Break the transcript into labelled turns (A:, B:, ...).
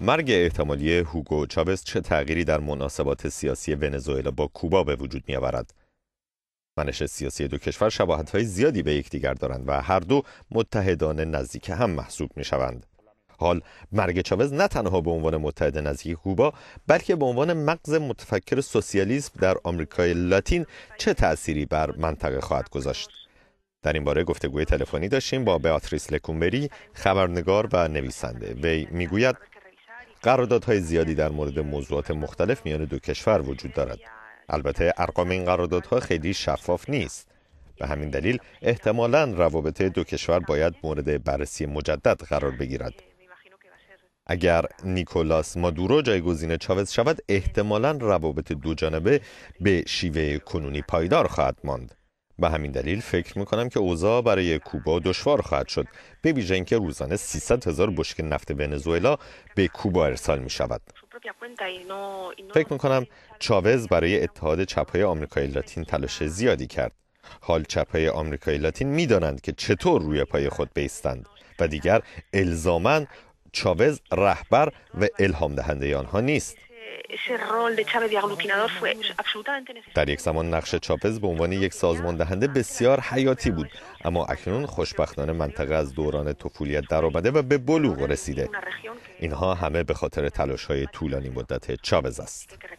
A: مرگ احتمالی هوگو چاوز چه تغییری در مناسبات سیاسی ونزوئلا با کوبا به وجود آورد؟ منش سیاسی دو کشور شباهت‌های زیادی به یکدیگر دارند و هر دو متحدان نزدیک هم محسوب شوند. حال مرگ چاوز نه تنها به عنوان متحد نزدیک کوبا بلکه به عنوان مغز متفکر سوسیالیسم در آمریکای لاتین چه تأثیری بر منطقه خواهد گذاشت در این باره گفتگوی تلفنی داشتیم با بیاتریس لکومبری خبرنگار و نویسنده وی میگوید قراردادهای زیادی در مورد موضوعات مختلف میان دو کشور وجود دارد البته ارقام این قراردادها خیلی شفاف نیست به همین دلیل احتمالا روابط دو کشور باید مورد بررسی مجدد قرار بگیرد اگر نیکولاس مادورو جایگزین چاوز شود احتمالا روابط دو جانبه به شیوه کنونی پایدار خواهد ماند به همین دلیل فکر میکنم که اوضاع برای کوبا دشوار خواهد شد به ویژه اینکه روزانه 300 هزار بشک نفت ونزوئلا به کوبا ارسال می شود فکر میکنم چاوز برای اتحاد چپهای آمریکای لاتین تلاش زیادی کرد حال چپهای آمریکای لاتین میدانند که چطور روی پای خود بیستند و دیگر الزامن چاوز رهبر و الهام دهنده آنها نیست در یک زمان نقش چاپز به عنوان یک سازمان بسیار حیاتی بود اما اکنون خوشبختانه منطقه از دوران طفولیت آمده و به بلوغ رسیده اینها همه به خاطر تلاش های طولانی مدت چاوز است